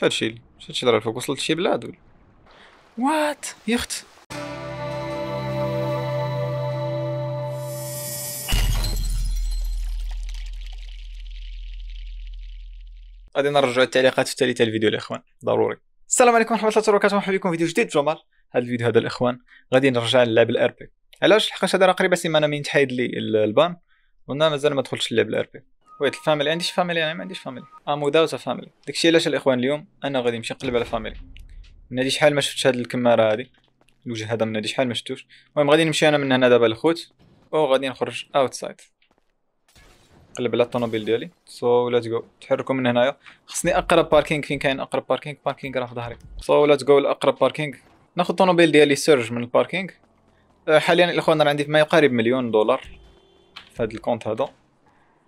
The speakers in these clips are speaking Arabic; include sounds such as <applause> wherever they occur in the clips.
اش هادشي اش هادشي اللي فوق وصلت شي بلاد ولا وات يخت غادي نرجعوا التعليقات في ثالثه الفيديو الاخوان ضروري السلام عليكم ورحمه الله وبركاته مرحبا بكم فيديو جديد جمال هذا الفيديو هذا الاخوان غادي نرجع نلعب الار بي علاش لحقاش هذا راه قريبه سيمانه من تحايد لي البان وانا مازال ما دخلتش نلعب الار بي ويت الفاميلي عنديش فاميلي انا ما عنديش فاميلي ام آه، وذاوت فاميلي داكشي علاش الاخوان اليوم انا غادي نمشي نقلب على فاميلي نادي شحال ما شفتش هاد الكماره هادي الوجه هذا من هادي شحال ما شفتوش المهم غادي نمشي انا من هنا دابا الخوت وغادي نخرج اوتسايد نقلب على الطوموبيل ديالي سو ليتس جو تحركوا من هنايا خصني اقرب باركينغ فين كاين اقرب باركينغ باركينغ راه في ظهري سو ليتس جو لاقرب باركينغ ناخذ الطوموبيل ديالي سيرج من الباركينغ آه، حاليا الاخوان راه عندي ما يقارب مليون دولار في هذا الكونت هذا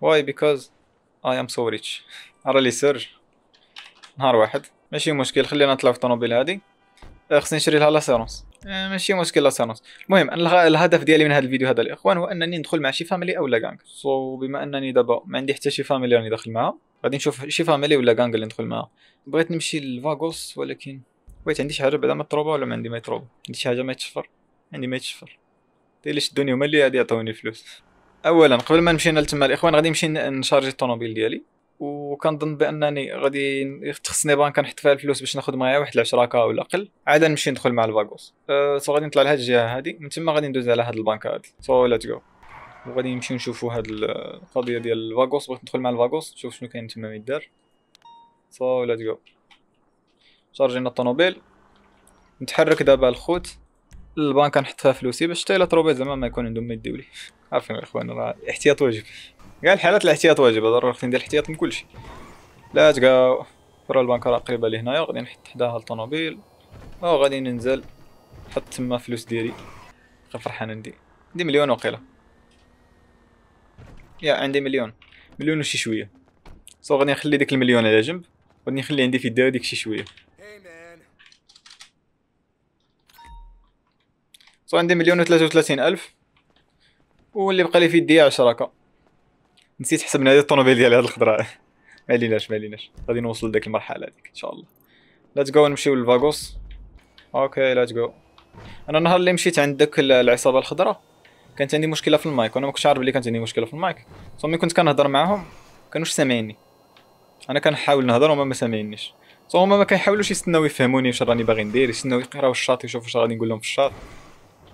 Why? Because I am so rich <laughs> ارى لي سر نهار واحد ماشي مشكل خلينا نطلع في الطوموبيل هادي آه، خصني نشري لها لاسيرونس آه، ماشي مشكل لاسيرونس المهم انا الهدف ديالي من هذا الفيديو هذا الاخوان هو انني ندخل مع شي فاميلي اولا غانغ سو بما انني دابا ما عندي حتى شي فاميلي راني داخل معاها غادي نشوف شي فاميلي ولا غانغ اللي ندخل معاها بغيت نمشي لفاغوس ولكن بغيت عندي شي حاجه بعدا ما تروبا ولا ما عندي ما يتروبا عندي شي حاجه ما يتشفر عندي ما يتشفر داير الدنيا شدوني هما اللي غادي يعطوني فلوس اولا قبل ما نمشي لتما الاخوان غادي نمشي نشارجي الطوموبيل ديالي وكنظن بانني غادي تخصني بان كنحط فيها الفلوس باش ناخذ معايا واحد العشرة كا ولا اقل عاد نمشي ندخل مع الباكوس أه سو غادي نطلع لهاد الجهه هادي من تما غادي ندوز على هاد البنكه هادي سو ليتس جو وغادي نمشيو نشوفوا هاد القضيه ديال الباكوس بغيت ندخل مع الباكوس نشوف شنو كاين تما يدار سو ليتس جو شارجينا الطوموبيل نتحرك دابا الخوت البنك نحط فيها فلوسي باش حتى الا زعما ما يكون عندهم ما يديو لي عارفين الاخوان راه الاحتياط واجب كاع الحالات الاحتياط واجب ضروري خصني ندير الاحتياط من كلشي لا تقا راه البنك راه قريبه لي هنايا غادي نحط حداها الطوموبيل او غادي ننزل نحط تما فلوس ديالي غير فرحان عندي عندي مليون وقيله يا عندي مليون مليون وشي شويه سو غادي نخلي ديك المليون على جنب غادي نخلي عندي في يدي ديك شي شويه صار عندي مليون و وثلاثين ألف واللي بقى لي في يدي عشرة كا نسيت حسبنا هذه الطونوبيل ديال هاد الخضراء <laughs> ما عليناش ما غادي نوصل لديك المرحلة هذيك إن شاء الله ليتس جو نمشيو للفاغوس اوكي ليتس جو انا النهار اللي مشيت عند داك العصابه الخضراء كانت عندي مشكله في المايك وانا ما كنتش عارف بلي كانت عندي مشكله في المايك صو ملي كنت كنهضر معاهم كانوش سامعيني انا كنحاول نهضر وهما ما سامعينيش صو هما ما كيحاولوش يستناو يفهموني واش راني باغي ندير يستناو يقراو الشاط يشوفوا واش غادي نقول لهم في الشاط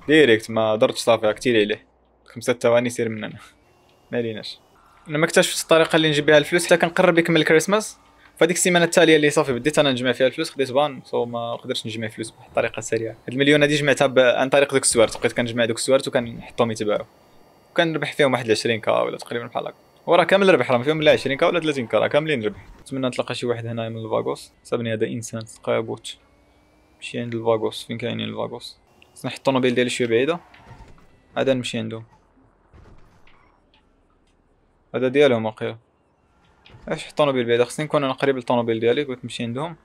ديريكت ما درتش صافي كتير عليه خمسة ثواني سير من هنا ماليناش انا ما اكتشفت الطريقه اللي نجيب بها الفلوس حتى كنقرب يكمل الكريسماس فهاديك السيمانه التاليه اللي صافي بديت انا نجمع فيها الفلوس خديت بان سو ما قدرتش نجمع فلوس بواحد الطريقه سريعه هاد المليون هادي جمعتها عن طريق دوك السوارت بقيت كنجمع دوك السوارت وكنحطهم يتباعوا وكنربح فيهم واحد 20 كا ولا تقريبا بحال هكا وراه كامل ربح راه فيهم لا 20 كا ولا 30 كا راه كاملين ربح نتمنى نتلاقى شي واحد هنا من الفاغوس سابني هذا انسان سقابوت مشي عند الفاغوس فين كاينين الفاغوس نحط الطونوبيل ديالي شويه بعيده عاد نمشي عندهم هذا ديالهم واقيلا علاش حط الطونوبيل بعيده خصني نكون انا قريب للطونوبيل ديالي قلت نمشي عندهم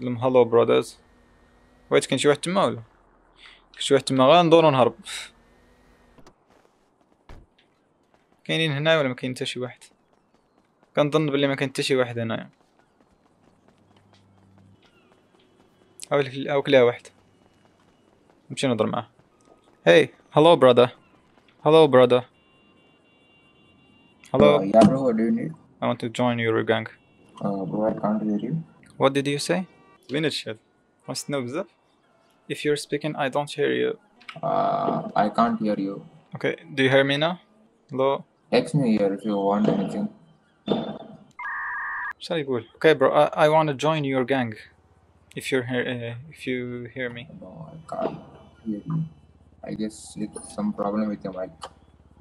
لهم هالو برادرز ويت كان شي واحد تما ولا كان شي واحد تما غندور ندور ونهرب كاينين هنا ولا ما كاين حتى شي واحد كنظن بلي ما كان حتى شي واحد هنايا او كلها واحد Вообще на дерьма. Hey, hello, brother. Hello, brother. Hello. Uh, yeah, bro, what do you need? I want to join your gang. Uh, bro, I can't hear you. What did you say? Vinicius. What's no If you're speaking, I don't hear you. Uh, I can't hear you. Okay, do you hear me now? Hello? Text me here if you want anything. Sorry, cool. Okay, bro, I, I want to join your gang. If you're here, uh, if you hear me. No, I can't. I guess it's some problem with your mic.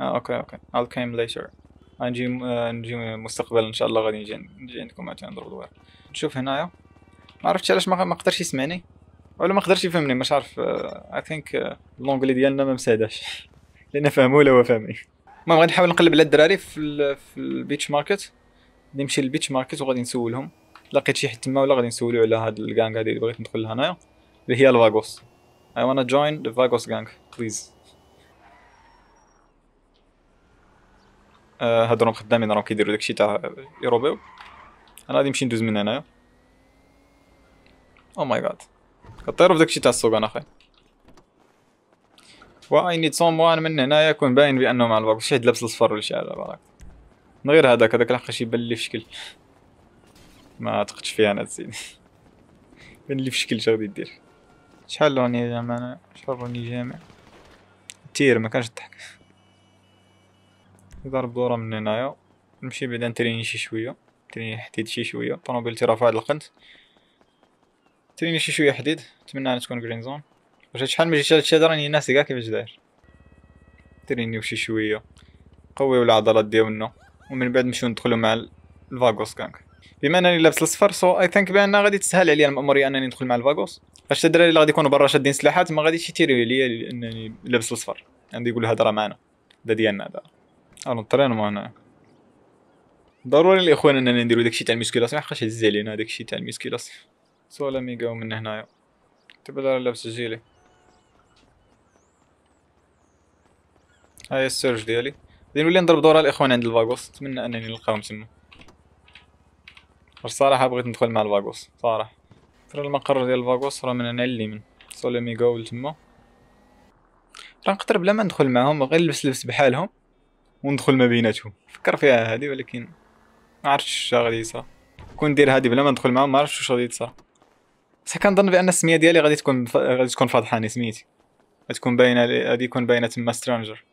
اه اوكي اوكي I'll come later. نجي نجي مستقبلا ان شاء الله غادي نجي نجي عندكم عاد نضرب الوير نشوف هنايا ما عرفتش علاش ما قدرش يسمعني ولا ما قدرش يفهمني مش عارف اي ثينك اللونجلي ديالنا ما مساداش <laughs> لان فهمو ولا هو فاهمني المهم غادي نحاول نقلب على الدراري في, في البيتش ماركت نمشي للبيتش ماركت وغادي نسولهم لقيت شي حد تما ولا غادي نسولو على هاد الكانغ هادي اللي بغيت ندخل لهنايا اللي هي الفاغوس I wanna join the Vagos gang, please. Uh, هادو راهم خدامين راهم كيديرو داكشي تاع يروبيو انا غادي نمشي ندوز من هنايا او ماي جاد كطيرو في داكشي تاع السوق انا اخي و اي نيد وان من هنايا يكون باين بانه مع الباك شي حد لابس الاصفر ولا شي حاجه برك من غير هذاك هذاك لحقاش يبان لي في شكل ما تقتش فيها انا تزيد <laughs> بان لي في شكل شغادي دير شحال لوني زعما انا شحال لوني جامع تير ما كانش الضحك نضرب دورة من هنايا نمشي بعدا نتريني شي شوية تريني حديد شي شوية طوموبيلتي تي رافع القنت تريني شي شوية حديد نتمنى انها تكون جرين زون واش شحال من جيت هادشي راني الناس كاع كيفاش داير ترينيو شي شوية قويو العضلات ديالنا ومن بعد نمشيو ندخلو مع الفاغوس كانك بما انني لابس الصفر سو اي ثينك بان غادي تسهل عليا المأمورية انني ندخل مع الفاغوس فاش الدراري اللي غادي يكونوا برا شادين سلاحات ما غاديش يتيري ليا لانني لابس الصفر عندي يقول راه معنا هذا ديالنا هذا انا نطرينمون انا ضروري الاخوان اننا نديرو داكشي تاع ما حقاش هز علينا داكشي تاع الميسكيلاس سوالا ميغا من هنايا تبدا طيب، لابس جيلي هاي السيرج ديالي غادي نولي نضرب دورة الاخوان عند الفاغوس نتمنى انني نلقاهم تما الصراحه بغيت ندخل مع الفاغوس صراحه في المقر ديال فاغوس راه من هنا اللي من سوليمي جول تما راه نقدر بلا ما ندخل معاهم غير نلبس لبس بحالهم وندخل ما بيناتهم فكر فيها هادي ولكن ما عرفتش اش غادي يصرا كون ندير هادي بلا ما ندخل معاهم ما عرفتش واش غادي يصرا بصح كنظن بان السميه ديالي غادي تكون ف... غادي تكون فاضحاني سميتي غتكون باينه غادي يكون باينه تما سترانجر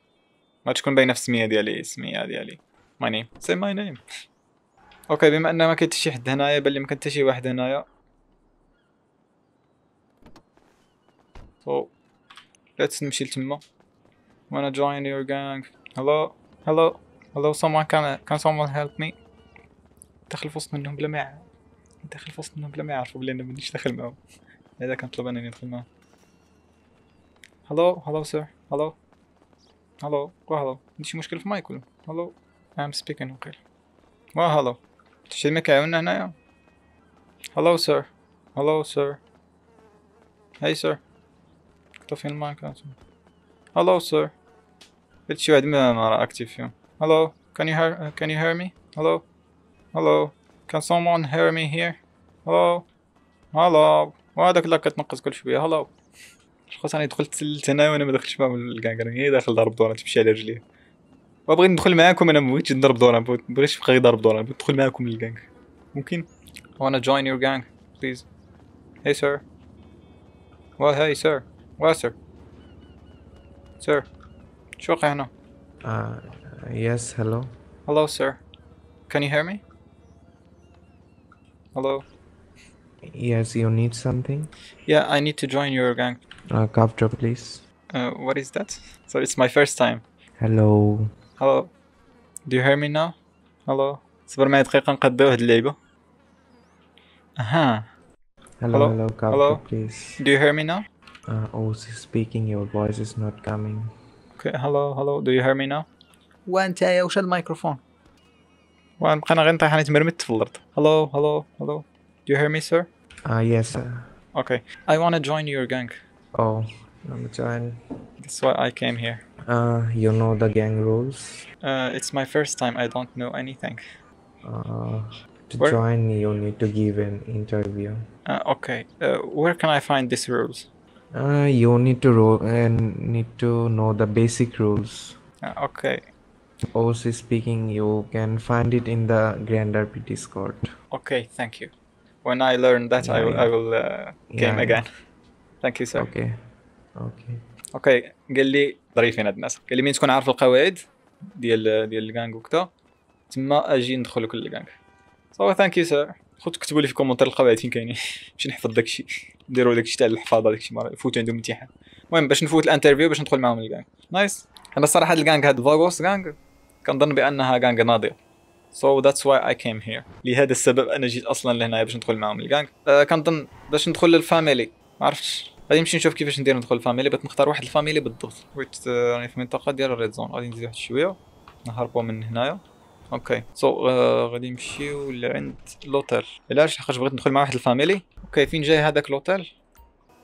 تكون باينه في السميه ديالي السميه ديالي ماي نيم سي ماي نيم اوكي بما ان ما كاين حتى شي حد هنايا بان لي ما كاين حتى شي واحد هنايا فوق لا تنمشي لتما wanna join your gang hello hello hello someone can can someone help me دخل في وسط منهم بلا ما دخل في وسط منهم بلا ما يعرفوا بلي انا مانيش داخل معاهم هذا كان طلب انني ندخل معاهم hello hello sir hello hello وهلو عندي شي مشكل في مايك ولا hello I'm speaking وقيل وهلو شي ما كيعاوننا هنايا hello sir hello sir hey sir طفي المايك Hello sir هادشي واحد أنا راه اكتيف فيهم Hello can you hear can you hear me Hello Hello can someone hear me here Hello Hello وهذاك لا كتنقص كل شويه Hello شخص انا دخلت تسلت هنا وانا ما دخلتش معاهم الكانكر هي داخل ضرب دورة تمشي على رجليها وبغيت ندخل معاكم انا ما بغيتش نضرب دورة ما بغيتش نبقى غير ضرب دورة بغيت ندخل معاكم للكانكر ممكن I wanna join your gang please Hey sir Well hey sir واسع sir? Sir, واقع هنا؟ Uh, yes, hello. Hello, sir. Can you hear me? Hello. Yes, you need something? Yeah, I need to join your gang. Uh, cough please. Uh, what is that? So it's my first time. Hello. Hello. Do you hear me now? Hello. صبر معي دقيقة نقدو هاد اللعبة. أها. Hello, hello, hello, cough hello. please. Do you hear me now? Uh, OC speaking, your voice is not coming. Okay, hello, hello. Do you hear me now? وانت يا وش الميكروفون؟ وأنا غير نطيح أنا تمرمت في الأرض. Hello, hello, hello. Do you hear me, sir? Uh, yes, sir. Okay. I want to join your gang. Oh, I'm join. That's why I came here. Uh, you know the gang rules? Uh, it's my first time. I don't know anything. Uh, to where? join, you need to give an interview. Uh, okay. Uh, where can I find these rules? Uh, you need to roll and uh, need to know the basic rules. Ah, okay. Also speaking, you can find it in the Grand RPT Discord. Okay, thank you. When I learn that, yeah, I will, I will uh, game yeah. again. Thank you, sir. Okay. Okay. Okay. قال لي ظريف هنا الناس قال لي مين تكون عارف القواعد ديال ديال الكانغ وكذا تما اجي ندخل كل الكانغ صافي ثانك يو سير خو تكتبوا لي في كومونتير القواعد فين كاينين باش نحفظ داكشي ديروا داكشي تاع الحفاظه داكشي مره يفوتوا عندهم امتحان المهم باش نفوت الانترفيو باش ندخل معاهم الكانغ نايس انا الصراحه هاد الكانغ هاد فاغوس كانغ كنظن بانها كانغ ناضيه سو ذاتس واي اي كيم هير لهذا السبب انا جيت اصلا لهنايا باش ندخل معاهم الكانغ أه كنظن باش ندخل للفاميلي ما عرفتش غادي نمشي نشوف كيفاش ندير ندخل الفاميلي بغيت نختار واحد الفاميلي بالضبط ويت آه، راني في المنطقه ديال الريد زون غادي نزيد واحد شويه نهربوا من هنايا اوكي سو so, uh, غادي نمشيو لعند لوتيل علاش لحقاش بغيت ندخل مع واحد الفاميلي اوكي فين جاي هذاك لوتيل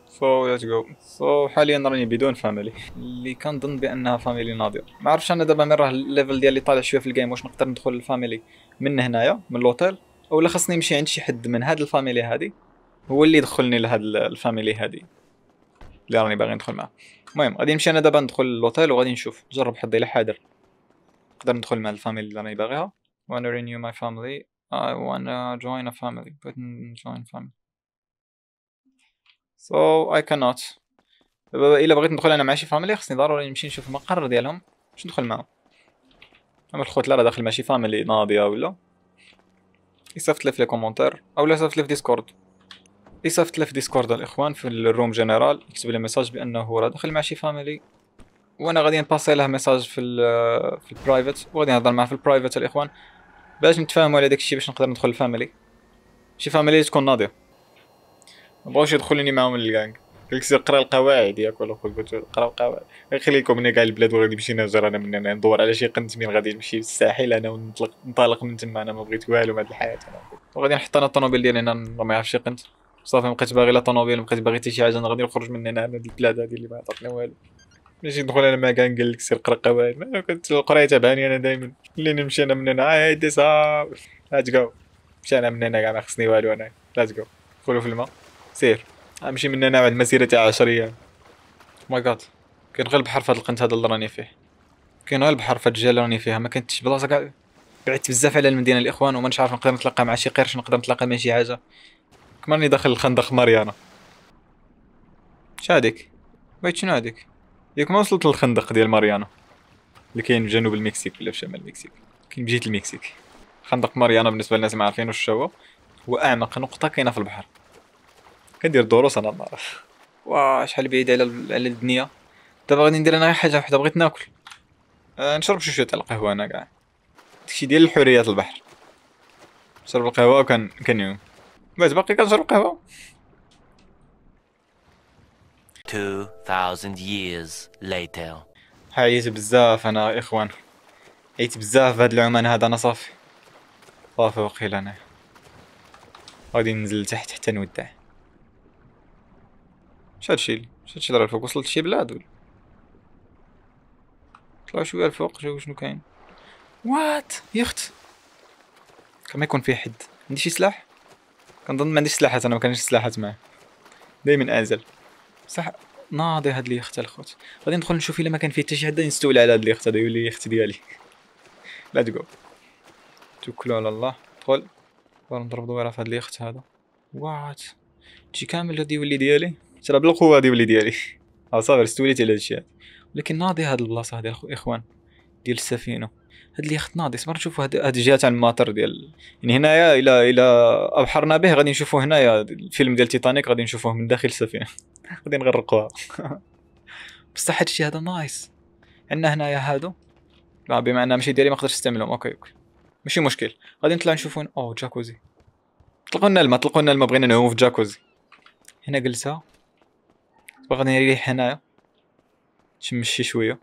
سو ليتس جو سو حاليا راني بدون فاميلي اللي كنظن بانها فاميلي ناضيه ما عرفتش انا دابا من راه الليفل ديالي طالع شويه في الجيم واش نقدر ندخل للفاميلي من هنايا من لوتيل اولا خاصني نمشي عند شي حد من هاد الفاميلي هادي هو اللي يدخلني لهاد الفاميلي هادي اللي راني باغي ندخل معاه المهم غادي نمشي انا دابا ندخل لوتيل وغادي نشوف نجرب حظي لحاضر حاضر نقدر ندخل مع الفاميلي اللي راني باغيها وانا رينيو ماي فاميلي اي I جوين ا فاميلي بغيت نجوين فاميلي سو اي كانوت الا بغيت ندخل انا مع شي فاميلي خصني ضروري نمشي نشوف المقر ديالهم باش ندخل معاهم اما الخوت لا راه داخل مع شي فاميلي ناضيه ولا يصيفط لي في لي كومونتير اولا يصيفط لي في ديسكورد يصيفط لي في ديسكورد الاخوان في الروم جنرال يكتب لي ميساج بانه راه داخل مع شي فاميلي وانا غادي نباسي له ميساج في الـ في البرايفت وغادي نهضر معاه في البرايفت الاخوان باش نتفاهموا على داكشي باش نقدر ندخل الفاميلي شي فاميلي تكون ناضيه مبغاوش يدخلوني معاهم للغانغ قالك سير قرا القواعد ياك ولا قلت قرا القواعد خليكم هنا كاع البلاد وغادي نمشي نهجر انا من هنا ندور على شي قنت من غادي نمشي للساحل انا ونطلق نطلق من تما انا ما بغيت والو من هاد الحياه انا وغادي نحط انا الطوموبيل ديالي هنا نرميها في شي قنت صافي بقيت باغي لا طوموبيل بقيت باغي حتى شي حاجه انا غادي نخرج من هنا من هاد البلاد هادي اللي ما عطاتني والو ماشي ندخل انا ما كان قال لك سير قرا قواعد كنت القرايه تبعني انا دائما اللي نمشي انا من هنا هادي صاحب ليتس جو مشي انا من هنا كاع ما خصني والو انا ليتس جو دخلوا في الماء سير امشي من هنا بعد مسيره تاع 10 ايام ماي oh جاد كاين غير البحر في القنت هذا اللي راني فيه كاين غير البحر في هاد راني فيها ما كنتش بلاصه كاع بعدت بزاف على المدينه الاخوان وما عارف نقدر نتلاقى مع شي قرش نقدر نتلاقى مع شي حاجه كمان راني داخل الخندق ماريانا شاديك بغيت شنو هاديك ياك ما وصلت للخندق ديال ماريانا اللي كاين في جنوب المكسيك ولا في شمال المكسيك كاين بجهه المكسيك خندق ماريانا بالنسبه للناس ما عارفين واش هو هو اعمق نقطه كاينه في البحر كندير دروس انا نعرف واه شحال بعيد على على الدنيا دابا غادي ندير انا حاجه وحده بغيت ناكل أه نشرب شي شويه القهوه انا كاع داكشي ديال الحريات البحر نشرب القهوه وكان كنعوم بس باقي كنشرب قهوه 2000 years later حييت بزاف انا اخوان حييت بزاف بهذا العمان هذا انا صافي صافي وقيل انا غادي ننزل لتحت حتى نودع اش هادشي اش هادشي راه الفوق وصلت لشي بلاد ولا طلع شويه الفوق شوف شنو كاين وات يخت كما يكون فيه حد عندي شي سلاح كنظن ما عنديش سلاحات انا ما كانش سلاحات معاه دائما انزل صح ناضي هاد اليخت الخوت غادي ندخل نشوف الا ما كان فيه حتى شي حد نستولى على هاد اليخت هذا يولي اليخت ديالي لا تقو توكلوا على الله دخل ونضرب دويره في هاد اليخت هذا وات تجي كامل هادي يولي ديالي ترى بالقوه هادي يولي ديالي <laughs> آه، صافي استوليت على هادشي ولكن ناضي هاد البلاصه هادي الاخوان ديال السفينه هاد اللي خط ناضي صبر نشوفوا هاد, هاد الجهه تاع الماطر ديال يعني هنايا الى الى ابحرنا به غادي نشوفوا هنايا الفيلم ديال تيتانيك غادي نشوفوه من داخل السفينه <laughs> غادي نغرقوها <laughs> بصح هاد الشيء هذا نايس عندنا هنايا هادو لا آه، بما انها ماشي ديالي ما نقدرش نستعملهم اوكي اوكي ماشي مشكل غادي نطلع نشوفو او جاكوزي طلقوا لنا الماء طلقوا لنا الماء بغينا نعوم في جاكوزي هنا جلسه باغي نريح هنايا نشم شي شويه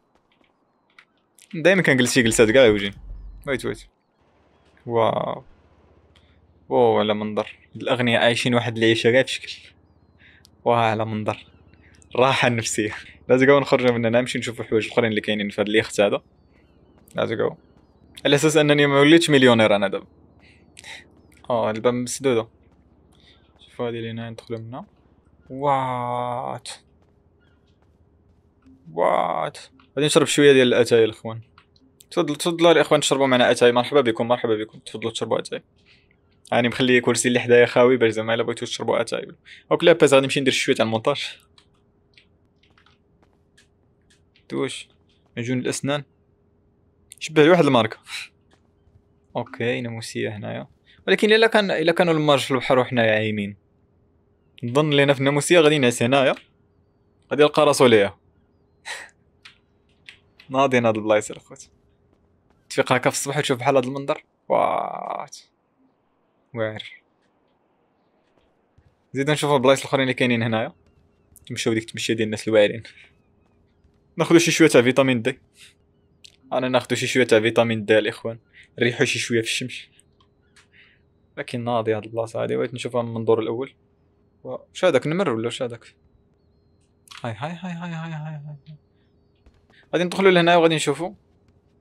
دائما كنجلس شي جلسات قاعد وجين ويت ويت واو واو على منظر الاغنياء عايشين واحد العيشه غير في شكل واه على منظر الراحه النفسيه لازم جو نخرج من هنا نمشي نشوف الحوايج الاخرين اللي كاينين في هذا اليخت هذا لازم جو على اساس انني ما وليتش مليونير انا دابا اه الباب مسدوده شوفوا هذه اللي هنا ندخلوا منها وات وات غادي نشرب شويه ديال الاتاي الاخوان تفضلوا تفضلوا الاخوان تشربوا معنا اتاي مرحبا بكم مرحبا بكم تفضلوا تشربوا اتاي راني يعني مخلي كرسي اللي حدايا خاوي باش زعما الا بغيتو تشربوا اتاي اوك لاباس غادي نمشي ندير شويه تاع المونتاج دوش معجون الاسنان شبه لواحد الماركه اوكي ناموسيه هنايا ولكن الا كان الا كانوا المارج في البحر وحنايا عايمين نظن لينا في الناموسيه غادي نعس هنايا غادي نلقى راسو ليها ناضي هاد البلايص الاخوات تفيق هكا في الصباح وتشوف بحال هاد المنظر وات واعر زيد نشوفو البلايص الاخرين اللي كاينين هنايا تمشيو ديك التمشيه ديال الناس الواعرين ناخدو شي شويه تاع فيتامين دي انا ناخدو شي شويه تاع فيتامين دي الاخوان ريحو شي شويه في الشمس لكن ناضي هاد البلاصه هادي بغيت نشوفها من المنظور الاول واش هذاك نمر ولا واش هذاك هاي هاي هاي هاي هاي هاي, هاي. غادي ندخلوا لهنا وغادي نشوفوا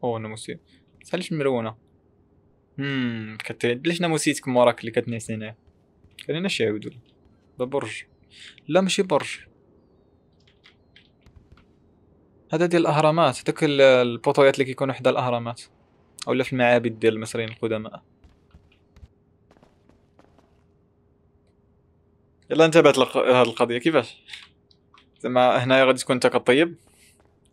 او ناموسي بصح مرونه امم كتري ليش ناموسيتك موراك اللي كتنعس هنا خلينا هنا شي عاود برج لا ماشي برج هذا ديال الاهرامات داك البوطويات اللي كيكونوا حدا الاهرامات اولا في المعابد ديال المصريين القدماء يلا انتبهت لهاد القضيه كيفاش زعما هنايا غادي تكون انت كطيب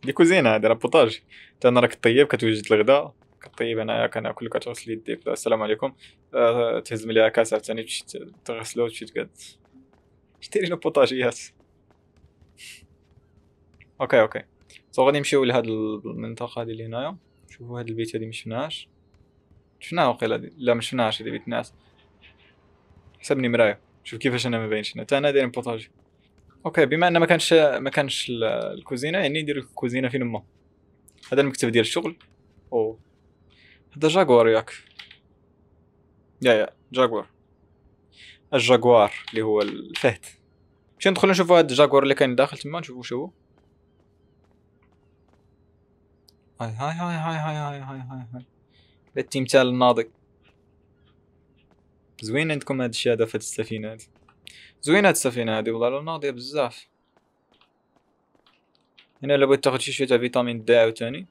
دي كوزينه هذا رابوطاج حتى انا راك طيب كتوجد الغداء كطيب انايا كناكل كتغسل يدي السلام عليكم أه تهز ملي كاس عاوتاني تمشي تغسلو تقعد تقاد ديري لابوطاجيات اوكي اوكي سو غادي نمشيو لهاد المنطقه هادي اللي هنايا شوفو هاد البيت هادي مشفناهاش شفناها وقيلا لا مشفناهاش هادي بيت ناس حسبني مرايا شوف كيفاش انا ما باينش هنا حتى انا داير بوطاجي اوكي بما ان ما كانش ما كانش الكوزينه يعني ندير الكوزينه فين ما هذا المكتب ديال الشغل او هذا جاكوار ياك يا يا جاكوار الجاكوار اللي هو الفهد مشي ندخل نشوفوا هاد الجاكوار اللي كاين داخل تما نشوفوا شو هو هاي هاي هاي هاي هاي هاي هاي هاي هاي التمثال الناضي زوين عندكم هاد الشيء هذا في هاد السفينه هادي زوينه السفينه هادي والله ناضيه بزاف هنا لو بغيت تاخد شي شويه تاع فيتامين د عاوتاني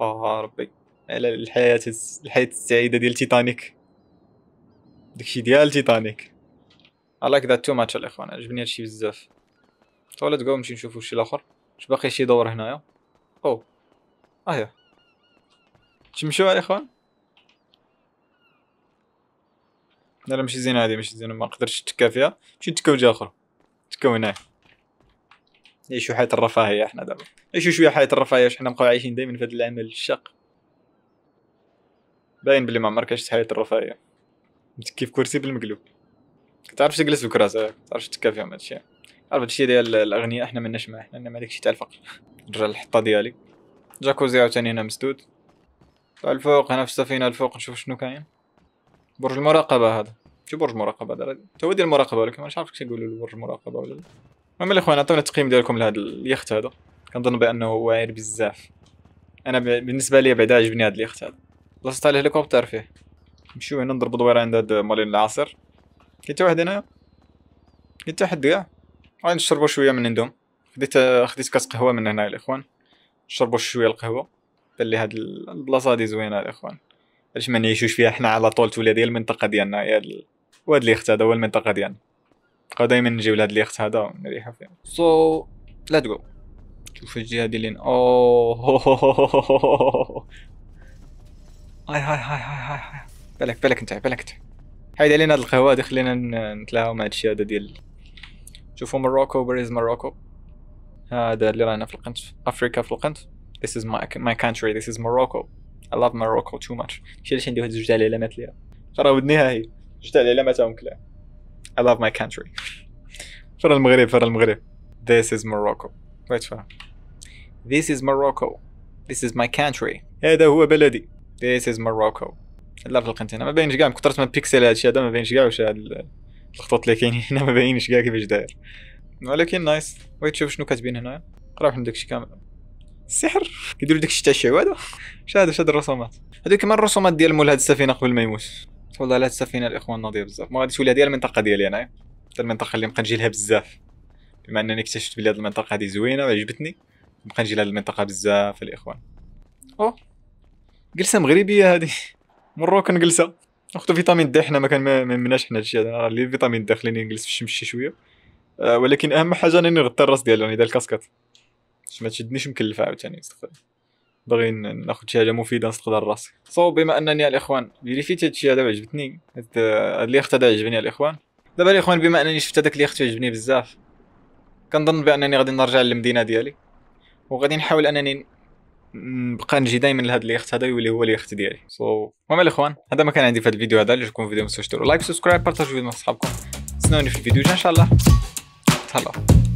ها ربي على الحياه الحياه السعيده ديال تيتانيك داكشي ديال تيتانيك I like that too much الاخوان عجبني هادشي بزاف تو ليتس جو نمشي نشوفو شي لاخر واش باقي شي دور هنايا او oh. اهيا تمشيو الاخوان لا لا ماشي زينه هذه ماشي زينه ما قدرتش نتكا فيها نمشي نتكاو وجه اخر نتكاو هنا نعيشو إيه، حياه الرفاهيه احنا دابا نعيشو إيه، شويه حياه الرفاهيه واش حنا نبقاو عايشين دائما في هذا العمل الشاق باين بلي ما عمرك عشت حياه الرفاهيه متكي في كرسي بالمقلوب كتعرف تجلس في الكراسه كتعرف تتكا فيهم هادشي عارف هادشي ديال الاغنياء احنا ماناش معاه احنا ما داكشي تاع الفقر نرجع للحطه ديالي جاكوزي عاوتاني هنا مسدود الفوق هنا في السفينه الفوق نشوف شنو كاين برج المراقبة هذا شو برج مراقبة هذا تودي المراقبة ولكن مش عارف شو يقولوا برج المراقبة ولا لا المهم الاخوان عطونا التقييم ديالكم لهذا اليخت هذا كنظن بانه واعر بزاف انا بالنسبة لي بعدا عجبني هذا اليخت هذا بلاصة على الهليكوبتر فيه نمشيو هنا نضربو دويرة عند هاد مالين العصير كاين تا واحد هنايا كاين حتى حد كاع غادي نشربو شوية من عندهم خديت خديت كاس قهوة من هنا الاخوان نشربو شوية القهوة بان لي هاد البلاصة هادي زوينة الاخوان علاش ما نعيشوش فيها حنا على طول تولي هذه المنطقه ديالنا يا وهاد اليخت هذا هو المنطقه ديالنا بقاو دائما نجيو لهاد اليخت هذا نريحو فيه سو ليت جو شوف الجهه لين او هاي هاي هاي هاي هاي بالك بالك انت بالك انت حيد علينا هاد القهوه هادي خلينا نتلاهاو مع هادشي هذا ديال شوفوا مروكو بريز مروكو هذا اللي رانا في القنت افريكا في القنت This is my my country. This is Morocco. I love Morocco too much شي علاش عندي واحد جوج ديال العلامات ليها ها هي جوج ديال العلامات هاهم كلها I love my country فرا المغرب فرا المغرب This is Morocco wait for This is Morocco This is my country هذا هو بلدي This is Morocco I love القنت هنا ما باينش كاع كثرت من بيكسل الشيء هذا ما باينش كاع واش هاد الخطوط اللي كاينين هنا ما باينش كاع كيفاش داير ولكن نايس بغيت تشوف شنو كاتبين هنايا قرا واحد داكشي كامل سحر يديروا داك الشتاء الشعواده شاد شاد الرسومات هذيك كمان الرسومات ديال مول هاد السفينه قبل ما يموت والله لا السفينه الاخوان ناضيه بزاف ما غادي تولي هذه المنطقه ديالي انايا حتى المنطقه اللي نبقى نجي لها بزاف بما انني اكتشفت بلي هاد المنطقه هذه زوينه وعجبتني نبقى نجي لهاد المنطقه بزاف الاخوان او جلسه مغربيه هذه مروكن جلسه اختو فيتامين د حنا ما كان ما مناش حنا هادشي هذا اللي فيتامين د خليني نجلس في الشمس شويه أه ولكن اهم حاجه انني نغطي الراس ديالي يعني ديال الكاسكات باش ما تشدنيش مكلفه عاوتاني نستخدم باغي ناخذ شي حاجه مفيده نستخدم راسي صوب بما انني الاخوان اللي فيت الشيء هذا عجبتني هاد اليخت هذا عجبني الاخوان دابا الاخوان بما انني شفت هذاك اليخت عجبني بزاف كنظن بانني غادي نرجع للمدينه ديالي وغادي نحاول انني نبقى نجي دائما لهاد اليخت هذا يولي هو اليخت ديالي سو المهم الاخوان هذا ما كان عندي في هذا الفيديو هذا اللي جاكم فيديو ما تنساوش ديروا لايك سبسكرايب بارطاجوا الفيديو مع صحابكم تسناوني في الفيديو جا ان شاء الله تهلاو